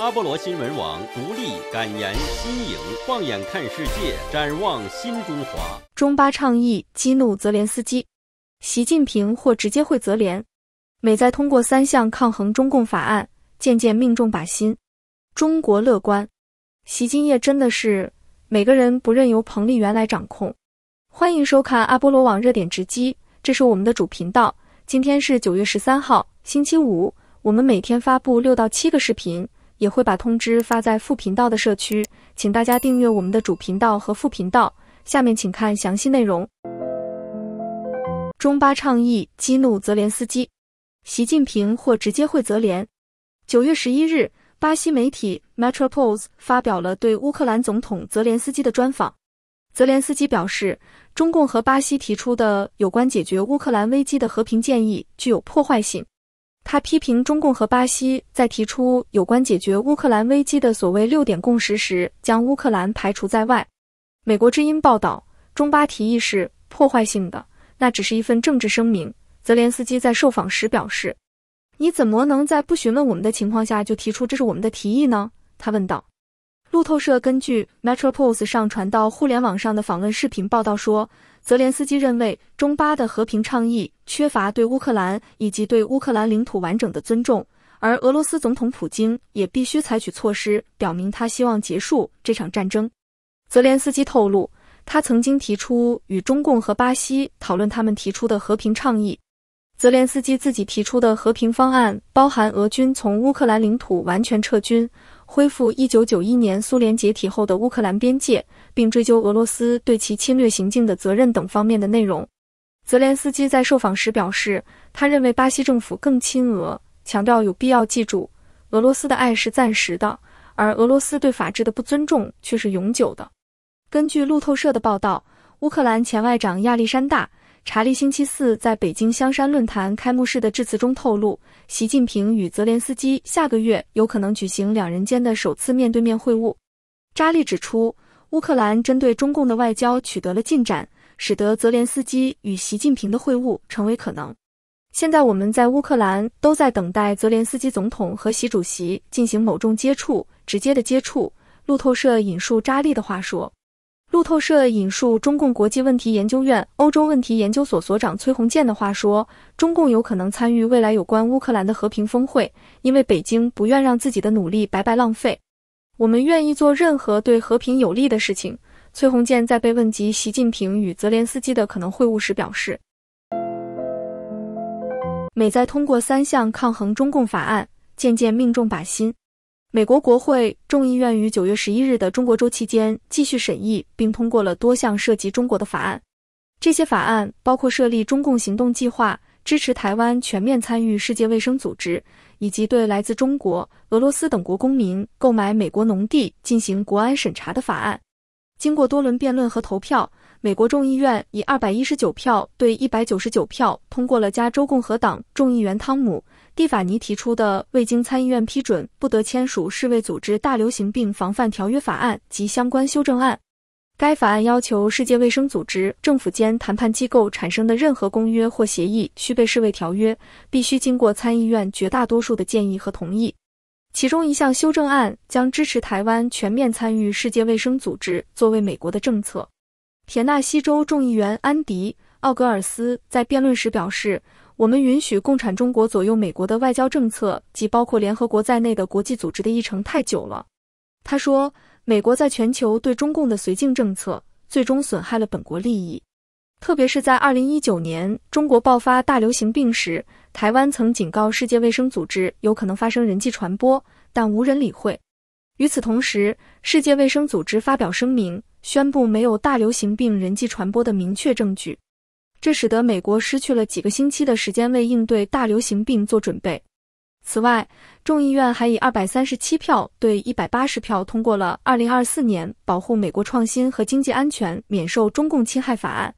阿波罗新闻网独立敢言新颖，放眼看世界，展望新中华。中巴倡议激怒泽连斯基，习近平或直接会泽连美在通过三项抗衡中共法案，渐渐命中靶心。中国乐观，习近业真的是每个人不任由彭丽媛来掌控。欢迎收看阿波罗网热点直击，这是我们的主频道。今天是九月十三号，星期五。我们每天发布六到七个视频。也会把通知发在副频道的社区，请大家订阅我们的主频道和副频道。下面请看详细内容。中巴倡议激怒泽连斯基，习近平或直接会泽连斯基。九月十一日，巴西媒体 m e t r o p o l e s 发表了对乌克兰总统泽连斯基的专访。泽连斯基表示，中共和巴西提出的有关解决乌克兰危机的和平建议具有破坏性。他批评中共和巴西在提出有关解决乌克兰危机的所谓六点共识时，将乌克兰排除在外。美国之音报道，中巴提议是破坏性的，那只是一份政治声明。泽连斯基在受访时表示：“你怎么能在不询问我们的情况下就提出这是我们的提议呢？”他问道。路透社根据 Metropos l i 上传到互联网上的访问视频报道说。泽连斯基认为，中巴的和平倡议缺乏对乌克兰以及对乌克兰领土完整的尊重，而俄罗斯总统普京也必须采取措施，表明他希望结束这场战争。泽连斯基透露，他曾经提出与中共和巴西讨论他们提出的和平倡议。泽连斯基自己提出的和平方案包含俄军从乌克兰领土完全撤军。恢复一九九一年苏联解体后的乌克兰边界，并追究俄罗斯对其侵略行径的责任等方面的内容。泽连斯基在受访时表示，他认为巴西政府更亲俄，强调有必要记住，俄罗斯的爱是暂时的，而俄罗斯对法治的不尊重却是永久的。根据路透社的报道，乌克兰前外长亚历山大。查理星期四在北京香山论坛开幕式的致辞中透露，习近平与泽连斯基下个月有可能举行两人间的首次面对面会晤。查理指出，乌克兰针对中共的外交取得了进展，使得泽连斯基与习近平的会晤成为可能。现在我们在乌克兰都在等待泽连斯基总统和习主席进行某种接触，直接的接触。路透社引述查理的话说。路透社引述中共国际问题研究院欧洲问题研究所所长崔洪建的话说，中共有可能参与未来有关乌克兰的和平峰会，因为北京不愿让自己的努力白白浪费。我们愿意做任何对和平有利的事情。崔洪建在被问及习近平与泽连斯基的可能会晤时表示，美在通过三项抗衡中共法案，渐渐命中靶心。美国国会众议院于九月十一日的中国周期间继续审议，并通过了多项涉及中国的法案。这些法案包括设立中共行动计划、支持台湾全面参与世界卫生组织，以及对来自中国、俄罗斯等国公民购买美国农地进行国安审查的法案。经过多轮辩论和投票。美国众议院以二百一十九票对一百九十九票通过了加州共和党众议员汤姆·蒂法尼提出的未经参议院批准不得签署世卫组织《大流行病防范条约》法案及相关修正案。该法案要求世界卫生组织政府间谈判机构产生的任何公约或协议需被世卫条约必须经过参议院绝大多数的建议和同意。其中一项修正案将支持台湾全面参与世界卫生组织，作为美国的政策。田纳西州众议员安迪·奥格尔斯在辩论时表示：“我们允许共产中国左右美国的外交政策及包括联合国在内的国际组织的议程太久了。”他说：“美国在全球对中共的绥靖政策，最终损害了本国利益。特别是在2019年，中国爆发大流行病时，台湾曾警告世界卫生组织有可能发生人际传播，但无人理会。与此同时，世界卫生组织发表声明。”宣布没有大流行病人际传播的明确证据，这使得美国失去了几个星期的时间为应对大流行病做准备。此外，众议院还以二百三十七票对一百八十票通过了《二零二四年保护美国创新和经济安全免受中共侵害法案》。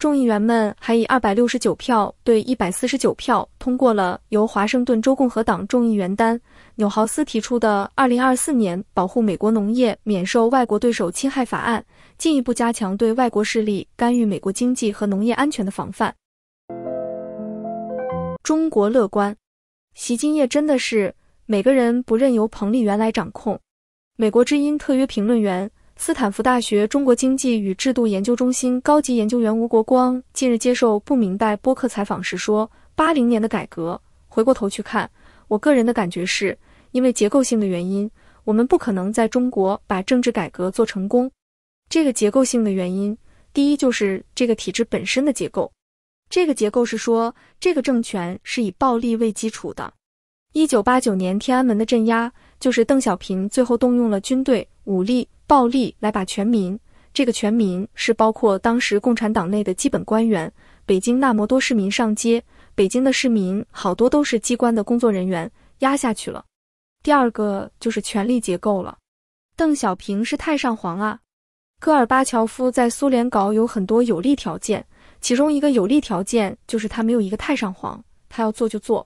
众议员们还以二百六十九票对一百四十九票通过了由华盛顿州共和党众议员丹纽豪斯提出的《二零二四年保护美国农业免受外国对手侵害法案》，进一步加强对外国势力干预美国经济和农业安全的防范。中国乐观，习近平真的是每个人不任由彭丽媛来掌控。美国之音特约评论员。斯坦福大学中国经济与制度研究中心高级研究员吴国光近日接受《不明白》播客采访时说：“八零年的改革，回过头去看，我个人的感觉是，因为结构性的原因，我们不可能在中国把政治改革做成功。这个结构性的原因，第一就是这个体制本身的结构。这个结构是说，这个政权是以暴力为基础的。一九八九年天安门的镇压，就是邓小平最后动用了军队武力。”暴力来把全民，这个全民是包括当时共产党内的基本官员，北京那么多市民上街，北京的市民好多都是机关的工作人员，压下去了。第二个就是权力结构了，邓小平是太上皇啊，戈尔巴乔夫在苏联搞有很多有利条件，其中一个有利条件就是他没有一个太上皇，他要做就做。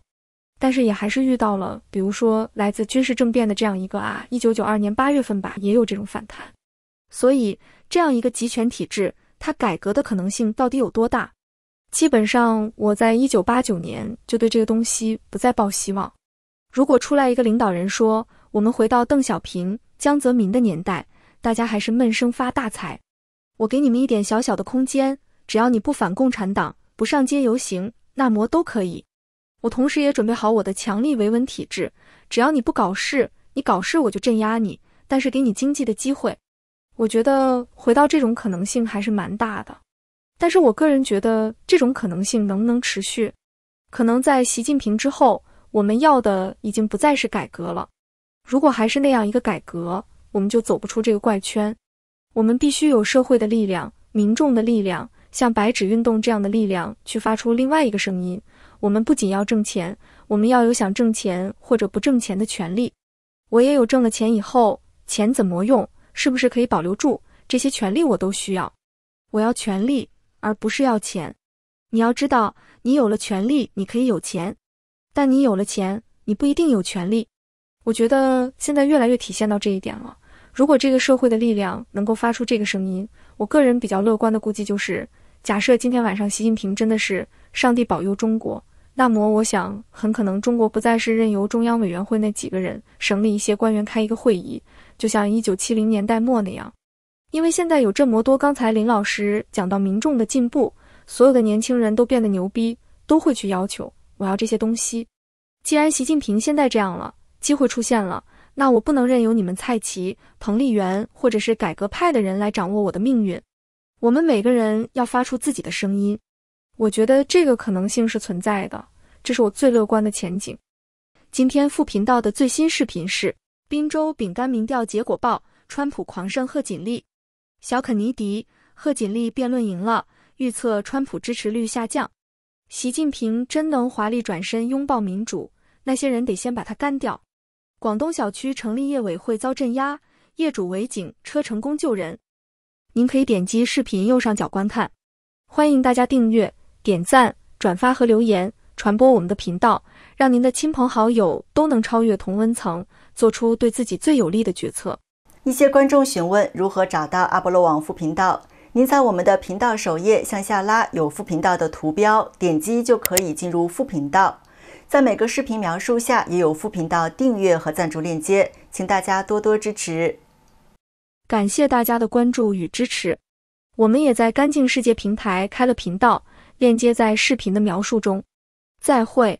但是也还是遇到了，比如说来自军事政变的这样一个啊，一九九二年八月份吧，也有这种反弹。所以这样一个集权体制，它改革的可能性到底有多大？基本上我在一九八九年就对这个东西不再抱希望。如果出来一个领导人说，我们回到邓小平、江泽民的年代，大家还是闷声发大财，我给你们一点小小的空间，只要你不反共产党，不上街游行，那么都可以。我同时也准备好我的强力维稳体制，只要你不搞事，你搞事我就镇压你，但是给你经济的机会。我觉得回到这种可能性还是蛮大的，但是我个人觉得这种可能性能不能持续，可能在习近平之后，我们要的已经不再是改革了。如果还是那样一个改革，我们就走不出这个怪圈。我们必须有社会的力量、民众的力量，像白纸运动这样的力量，去发出另外一个声音。我们不仅要挣钱，我们要有想挣钱或者不挣钱的权利。我也有挣了钱以后钱怎么用，是不是可以保留住这些权利，我都需要。我要权利，而不是要钱。你要知道，你有了权利，你可以有钱；但你有了钱，你不一定有权利。我觉得现在越来越体现到这一点了。如果这个社会的力量能够发出这个声音，我个人比较乐观的估计就是：假设今天晚上习近平真的是，上帝保佑中国。那么，我想很可能中国不再是任由中央委员会那几个人、省里一些官员开一个会议，就像一九七零年代末那样。因为现在有这么多，刚才林老师讲到民众的进步，所有的年轻人都变得牛逼，都会去要求我要这些东西。既然习近平现在这样了，机会出现了，那我不能任由你们蔡奇、彭丽媛或者是改革派的人来掌握我的命运。我们每个人要发出自己的声音。我觉得这个可能性是存在的，这是我最乐观的前景。今天副频道的最新视频是：宾州饼干民调结果报，川普狂胜贺锦丽，小肯尼迪，贺锦丽辩论赢了，预测川普支持率下降。习近平真能华丽转身拥抱民主，那些人得先把他干掉。广东小区成立业委会遭镇压，业主围警车成功救人。您可以点击视频右上角观看，欢迎大家订阅。点赞、转发和留言，传播我们的频道，让您的亲朋好友都能超越同温层，做出对自己最有利的决策。一些观众询问如何找到阿波罗网副频道，您在我们的频道首页向下拉有副频道的图标，点击就可以进入副频道。在每个视频描述下也有副频道订阅和赞助链接，请大家多多支持，感谢大家的关注与支持。我们也在干净世界平台开了频道。链接在视频的描述中。再会。